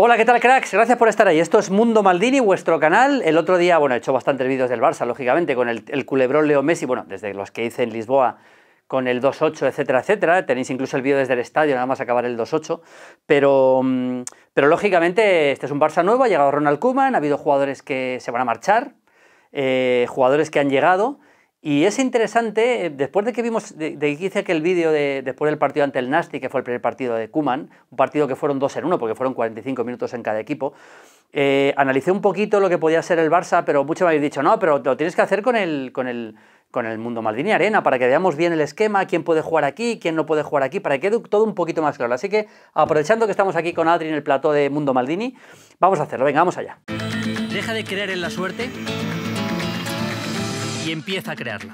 Hola, ¿qué tal, cracks? Gracias por estar ahí. Esto es Mundo Maldini, vuestro canal. El otro día, bueno, he hecho bastantes vídeos del Barça, lógicamente, con el, culebrón Leo Messi, bueno, desde los que hice en Lisboa con el 2-8, etcétera, etcétera. Tenéis incluso el vídeo desde el estadio, nada más acabar el 2-8. Pero, mm, pero lógicamente, este es un Barça nuevo, ha llegado Ronald Kuman, ha habido jugadores que se van a marchar, eh, jugadores que han llegado, y es interesante, después de que vimos, de, que hice aquel vídeo de, después del partido ante el Nasti, que fue el primer partido de Kuman, un partido que fueron dos en uno, porque fueron 45 minutos en cada equipo, eh, analicé un poquito lo que podía ser el Barça, pero muchos me habéis dicho, no, pero lo tienes que hacer con el, con con el Mundo Maldini Arena, para que veamos bien el esquema, quién puede jugar aquí, quién no puede jugar aquí, para que quede todo un poquito más claro. Así que, aprovechando que estamos aquí con Adri en el plató de Mundo Maldini, vamos a hacerlo, venga, vamos allá. Deja de creer en la suerte empieza a crearla.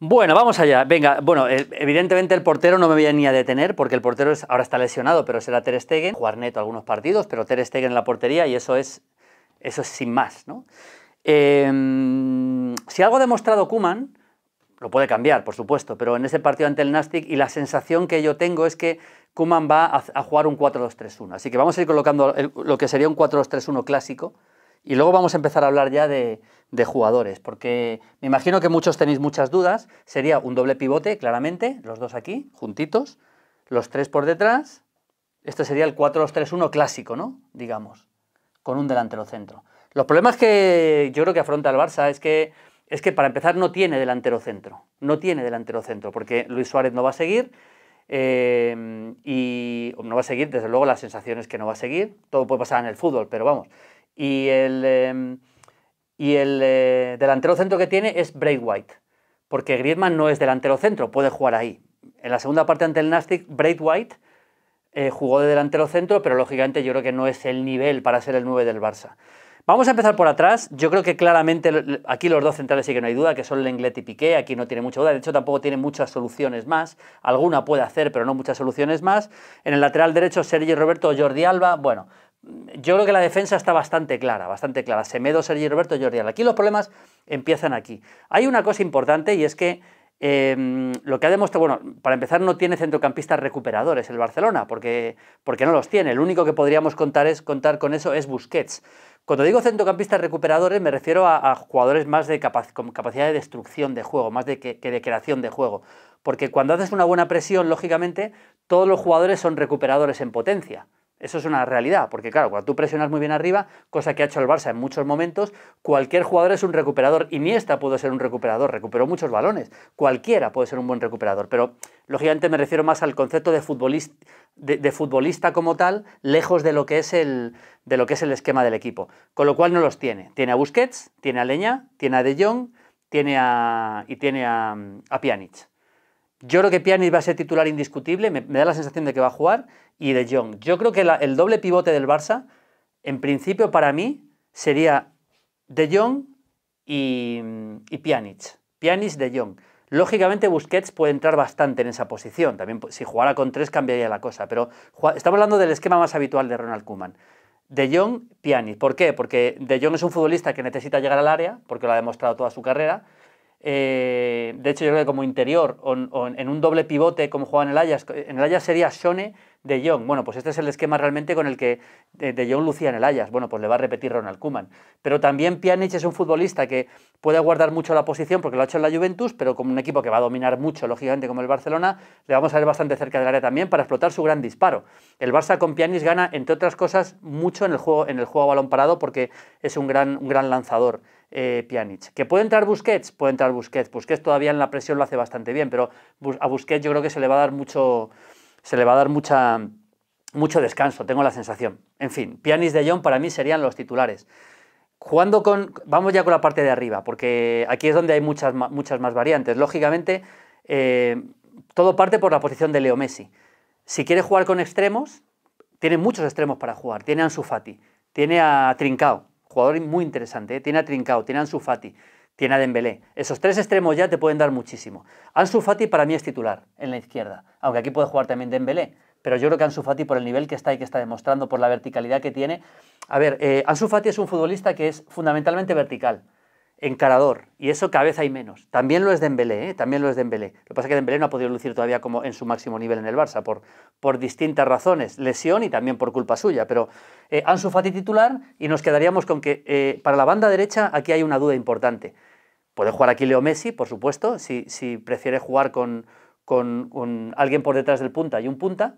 Bueno, vamos allá. Venga, bueno, eh, evidentemente el portero no me voy a ni a detener porque el portero ahora está lesionado, pero será Ter Stegen. Jugar neto algunos partidos, pero Ter Stegen en la portería y eso es, eso es sin más, ¿no? Em, si algo ha demostrado Kuman, lo puede cambiar, por supuesto, pero en ese partido ante el Nastic y la sensación que yo tengo es que Kuman va a, jugar un 4-2-3-1. Así que vamos a ir colocando lo que sería un 4-2-3-1 clásico y luego vamos a empezar a hablar ya de, de jugadores? Porque me imagino que muchos tenéis muchas dudas. Sería un doble pivote, claramente, los dos aquí, juntitos, los tres por detrás. Este sería el 4-2-3-1 clásico, ¿no? Digamos, con un delantero centro. Los problemas que yo creo que afronta el Barça es que, es que para empezar, no tiene delantero centro. No tiene delantero centro, porque Luis Suárez no va a seguir. Eh, y no va a seguir, desde luego, las sensaciones que no va a seguir. Todo puede pasar en el fútbol, pero vamos. Y el... Eh, y el eh, delantero centro que tiene es white porque Griezmann no es delantero centro, puede jugar ahí. En la segunda parte ante el Nastic, white eh, jugó de delantero centro, pero lógicamente yo creo que no es el nivel para ser el 9 del Barça. Vamos a empezar por atrás. Yo creo que claramente aquí los dos centrales sí que no hay duda, que son Lenglet y Piqué. Aquí no tiene mucha duda. De hecho, tampoco tiene muchas soluciones más. Alguna puede hacer, pero no muchas soluciones más. En el lateral derecho, Sergio Roberto Jordi Alba. Bueno, yo creo que la defensa está bastante clara, bastante clara. Semedo, Sergi Roberto, Jordi Alba. Aquí los problemas empiezan aquí. Hay una cosa importante y es que em, lo que ha demostrado, bueno, para empezar no tiene centrocampistas recuperadores el Barcelona, porque, porque no los tiene. El único que podríamos contar, es, contar con eso es Busquets. Cuando digo centrocampistas recuperadores me refiero a, jugadores más de con capacidad de destrucción de juego, más de que de creación de juego. Porque cuando haces una buena presión, lógicamente, todos los jugadores son recuperadores en potencia. Eso es una realidad, porque claro, cuando tú presionas muy bien arriba, cosa que ha hecho el Barça en muchos momentos, cualquier jugador es un recuperador. Iniesta pudo ser un recuperador, recuperó muchos balones. Cualquiera puede ser un buen recuperador, pero lógicamente me refiero más al concepto de futbolista, como tal, lejos de lo, que es el, de lo que es el esquema del equipo. Con lo cual no los tiene. Tiene a Busquets, tiene a Leña, tiene a De Jong tiene a, y tiene a, a yo creo que Pjanic va a ser titular indiscutible, me, da la sensación de que va a jugar, y De Jong. Yo creo que el doble pivote del Barça, en principio para mí, sería De Jong y, y Pjanic. Pjanic, De Jong. Lógicamente Busquets puede entrar bastante en esa posición, también si jugara con tres cambiaría la cosa, pero estamos hablando del esquema más habitual de Ronald Koeman. De Jong, Pjanic. ¿Por qué? Porque De Jong es un futbolista que necesita llegar al área, porque lo ha demostrado toda su carrera, eh, de hecho, yo creo que como interior o, en un doble pivote, como juega en el Ajax, en el Ajax sería Shone de Jong, bueno, pues este es el esquema realmente con el que De Jong lucía en el Ayas Bueno, pues le va a repetir Ronald Kuman. Pero también Pjanic es un futbolista que puede guardar mucho la posición porque lo ha hecho en la Juventus, pero como un equipo que va a dominar mucho, lógicamente, como el Barcelona, le vamos a ver bastante cerca del área también para explotar su gran disparo. El Barça con Pjanic gana, entre otras cosas, mucho en el juego, en el juego a balón parado porque es un gran, gran lanzador. Eh, Pjanic. ¿Que puede entrar Busquets? Puede entrar Busquets. Busquets todavía en la presión lo hace bastante bien, pero a Busquets yo creo que se le va a dar mucho, se le va a dar mucha, mucho descanso, tengo la sensación. En fin, Pianis de Jong para mí serían los titulares. Jugando con. Vamos ya con la parte de arriba, porque aquí es donde hay muchas, muchas más variantes. Lógicamente, eh, todo parte por la posición de Leo Messi. Si quiere jugar con extremos, tiene muchos extremos para jugar. Tiene a Ansu Fati, tiene a Trincao, jugador muy interesante, eh, tiene a Trincao, tiene a Ansu Fati tiene a Dembélé. Esos tres extremos ya te pueden dar muchísimo. Ansu Fati para mí es titular en la izquierda, aunque aquí puede jugar también Dembélé, pero yo creo que Ansu Fati por el nivel que está y que está demostrando, por la verticalidad que tiene... A ver, eh, Ansu es un futbolista que es fundamentalmente vertical encarador, y eso cada vez hay menos. También lo es Dembélé, ¿eh? también lo es Dembélé. Lo que pasa es que Dembélé no ha podido lucir todavía como en su máximo nivel en el Barça, por, por distintas razones, lesión y también por culpa suya, pero eh, Ansu Fati titular y nos quedaríamos con que eh, para la banda derecha aquí hay una duda importante. Puede jugar aquí Leo Messi, por supuesto, si, prefiere jugar con, con alguien por detrás del punta y un punta,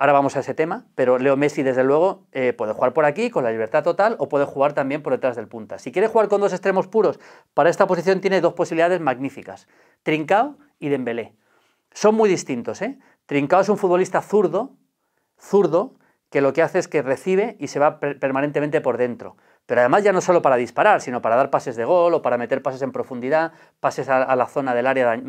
Ahora vamos a ese tema, pero Leo Messi, desde luego, eh, puede jugar por aquí con la libertad total o puede jugar también por detrás del punta. Si quiere jugar con dos extremos puros, para esta posición tiene dos posibilidades magníficas: Trincao y Dembélé. Son muy distintos, ¿eh? Trincao es un futbolista zurdo, zurdo, que lo que hace es que recibe y se va permanentemente por dentro. Pero además ya no solo para disparar, sino para dar pases de gol o para meter pases en profundidad, pases a, la zona del área,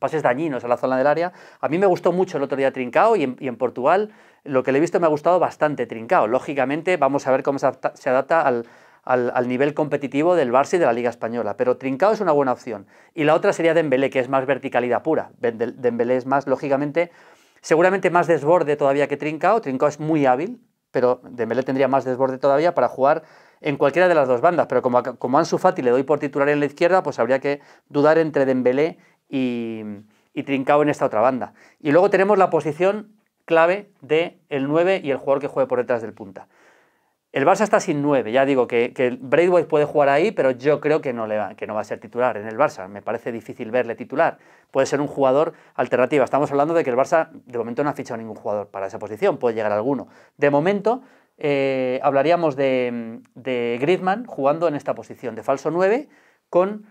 pases dañinos a la zona del área. A mí me gustó mucho el otro día Trincao y en, Portugal lo que le he visto me ha gustado bastante Trincao. Lógicamente vamos a ver cómo se adapta, al, al, nivel competitivo del Barça y de la Liga Española. Pero Trincao es una buena opción. Y la otra sería Dembélé, que es más verticalidad pura. Dembélé es más, lógicamente, seguramente más desborde todavía que Trincao. Trincao es muy hábil, pero Dembélé tendría más desborde todavía para jugar en cualquiera de las dos bandas, pero como, como Ansu Fati le doy por titular en la izquierda, pues habría que dudar entre Dembélé y, Trincao en esta otra banda. Y luego tenemos la posición clave de el 9 y el jugador que juegue por detrás del punta. El Barça está sin 9, ya digo que, que Braithwaite puede jugar ahí, pero yo creo que no, va, que no va a ser titular en el Barça. Me parece difícil verle titular. Puede ser un jugador alternativa. Estamos hablando de que el Barça de momento no ha fichado ningún jugador para esa posición, puede llegar alguno. De momento eh, hablaríamos de, de Griezmann jugando en esta posición, de falso 9, con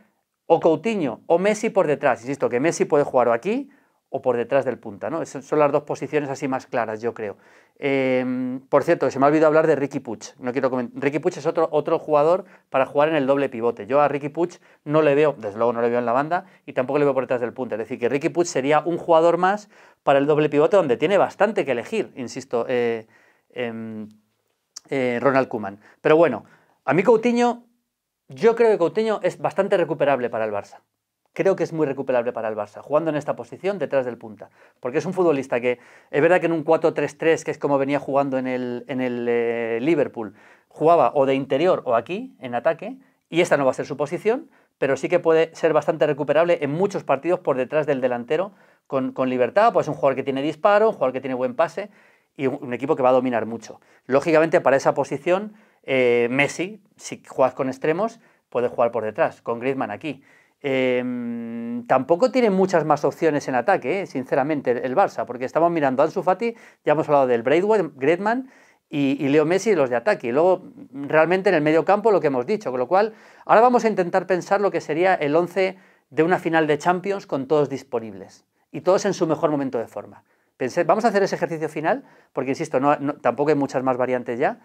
o Coutinho o Messi por detrás. Insisto que Messi puede jugar aquí o por detrás del punta. ¿no? son las dos posiciones así más claras, yo creo. Em, por cierto, se me ha olvidado hablar de Ricky Puch. No quiero Ricky Puch es otro, otro jugador para jugar en el doble pivote. Yo a Ricky Puch no le veo, desde luego no le veo en la banda, y tampoco le veo por detrás del punta. Es decir, que Ricky Puch sería un jugador más para el doble pivote donde tiene bastante que elegir, insisto, eh, em, eh, Ronald Kuman. Pero bueno, a mí Coutinho, yo creo que Coutinho es bastante recuperable para el Barça creo que es muy recuperable para el Barça, jugando en esta posición detrás del punta. Porque es un futbolista que es verdad que en un 4-3-3, que es como venía jugando en el, eh, Liverpool, jugaba o de interior o aquí, en ataque, y esta no va a ser su posición, pero sí que puede ser bastante recuperable en muchos partidos por detrás del delantero con, libertad, pues es un jugador que tiene disparo, un jugador que tiene buen pase y un, equipo que va a dominar mucho. Lógicamente para esa posición, eh, Messi, si juegas con extremos, puede jugar por detrás, con Griezmann aquí. Em, tampoco tiene muchas más opciones en ataque, ¿eh? sinceramente, el, Barça, porque estamos mirando a Ansu ya hemos hablado del Greatman y, y, Leo Messi los de ataque. Y luego, realmente en el medio campo, lo que hemos dicho. Con lo cual, ahora vamos a intentar pensar lo que sería el 11 de una final de Champions con todos disponibles y todos en su mejor momento de forma. vamos a hacer ese ejercicio final, porque insisto, tampoco hay muchas más variantes ya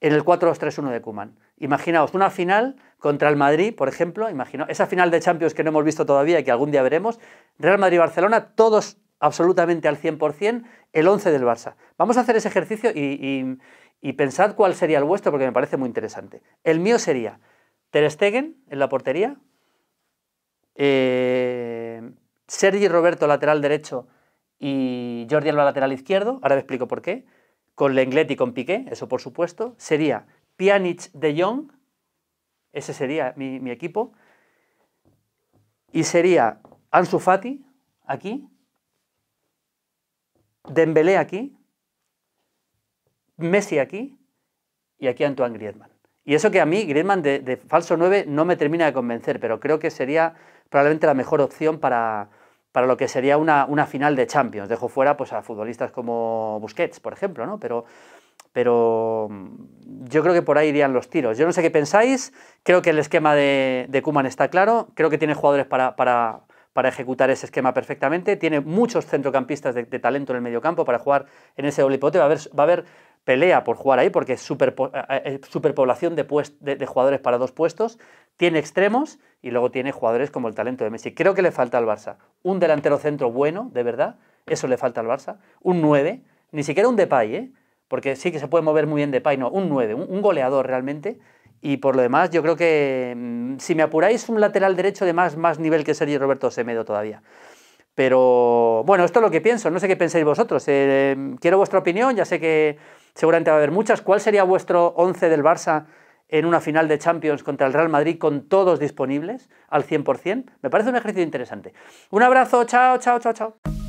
en el 4-2-3-1 de Kuman. Imaginaos una final contra el Madrid, por ejemplo, imagino, esa final de Champions que no hemos visto todavía y que algún día veremos, Real Madrid-Barcelona, todos absolutamente al 100%, el 11 del Barça. Vamos a hacer ese ejercicio y, pensad cuál sería el vuestro porque me parece muy interesante. El mío sería Ter Stegen en la portería, eh, Sergi Roberto lateral derecho y Jordi Alba lateral izquierdo, ahora te explico por qué con Lenglet y con Piqué, eso por supuesto, sería Pjanic de Jong, ese sería mi, equipo, y sería Ansu Fati aquí, Dembélé aquí, Messi aquí y aquí Antoine Griezmann. Y eso que a mí Griezmann de, de falso 9 no me termina de convencer, pero creo que sería probablemente la mejor opción para, para lo que sería una, una final de Champions. Dejo fuera pues, a futbolistas como Busquets, por ejemplo, ¿no? Pero, pero mm, yo creo que por ahí irían los tiros. Yo no sé qué pensáis, creo que el esquema de, de Kuman está claro, creo que tiene jugadores para, para, ejecutar ese esquema perfectamente, tiene muchos centrocampistas de, talento en el mediocampo para jugar en ese doble va a haber, va a haber pelea por jugar ahí porque es eh, eh, superpoblación de, de, jugadores para dos puestos tiene extremos y luego tiene jugadores como el talento de Messi. Creo que le falta al Barça un delantero centro bueno, de verdad, eso le falta al Barça, un 9, ni siquiera un Depay, ¿eh? porque sí que se puede mover muy bien Depay, no, un 9, un, goleador realmente. Y por lo demás, yo creo que mm, si me apuráis un lateral derecho de más, más nivel que Sergio Roberto Semedo todavía. Pero bueno, esto es lo que pienso, no sé qué pensáis vosotros. Eh, em, quiero vuestra opinión, ya sé que seguramente va a haber muchas. ¿Cuál sería vuestro 11 del Barça en una final de Champions contra el Real Madrid con todos disponibles al 100%. Me parece un ejercicio interesante. Un abrazo, chao, chao, chao, chao.